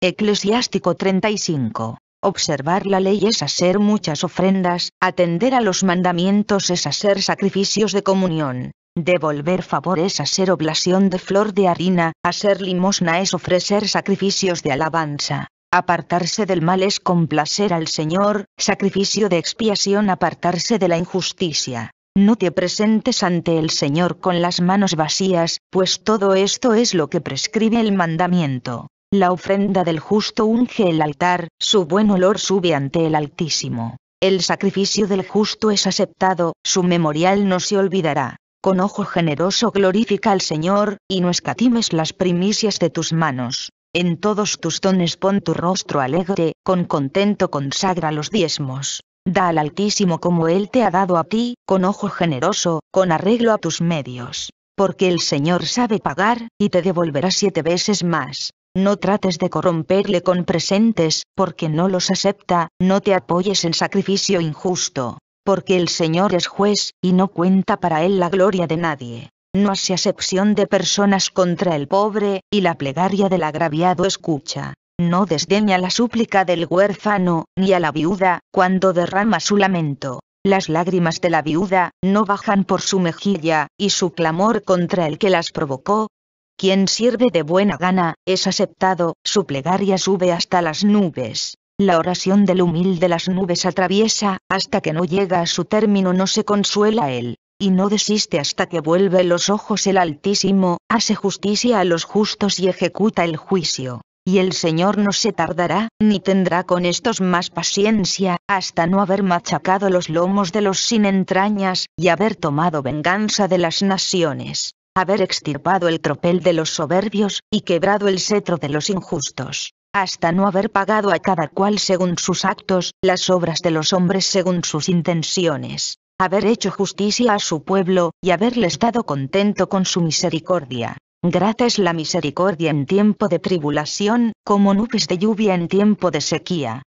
Eclesiástico 35. Observar la ley es hacer muchas ofrendas, atender a los mandamientos es hacer sacrificios de comunión, devolver favor es hacer oblación de flor de harina, hacer limosna es ofrecer sacrificios de alabanza. Apartarse del mal es complacer al Señor, sacrificio de expiación apartarse de la injusticia. No te presentes ante el Señor con las manos vacías, pues todo esto es lo que prescribe el mandamiento. La ofrenda del justo unge el altar, su buen olor sube ante el Altísimo. El sacrificio del justo es aceptado, su memorial no se olvidará. Con ojo generoso glorifica al Señor, y no escatimes las primicias de tus manos. En todos tus dones pon tu rostro alegre, con contento consagra los diezmos. Da al Altísimo como Él te ha dado a ti, con ojo generoso, con arreglo a tus medios. Porque el Señor sabe pagar, y te devolverá siete veces más. No trates de corromperle con presentes, porque no los acepta, no te apoyes en sacrificio injusto. Porque el Señor es juez, y no cuenta para él la gloria de nadie. No hace acepción de personas contra el pobre, y la plegaria del agraviado escucha. No desdeña la súplica del huérfano, ni a la viuda, cuando derrama su lamento. Las lágrimas de la viuda no bajan por su mejilla, y su clamor contra el que las provocó, quien sirve de buena gana, es aceptado, su plegaria sube hasta las nubes. La oración del humilde las nubes atraviesa, hasta que no llega a su término no se consuela él, y no desiste hasta que vuelve los ojos el Altísimo, hace justicia a los justos y ejecuta el juicio. Y el Señor no se tardará, ni tendrá con estos más paciencia, hasta no haber machacado los lomos de los sin entrañas, y haber tomado venganza de las naciones haber extirpado el tropel de los soberbios, y quebrado el cetro de los injustos, hasta no haber pagado a cada cual según sus actos, las obras de los hombres según sus intenciones, haber hecho justicia a su pueblo, y haberle estado contento con su misericordia. gracias la misericordia en tiempo de tribulación, como nubes de lluvia en tiempo de sequía.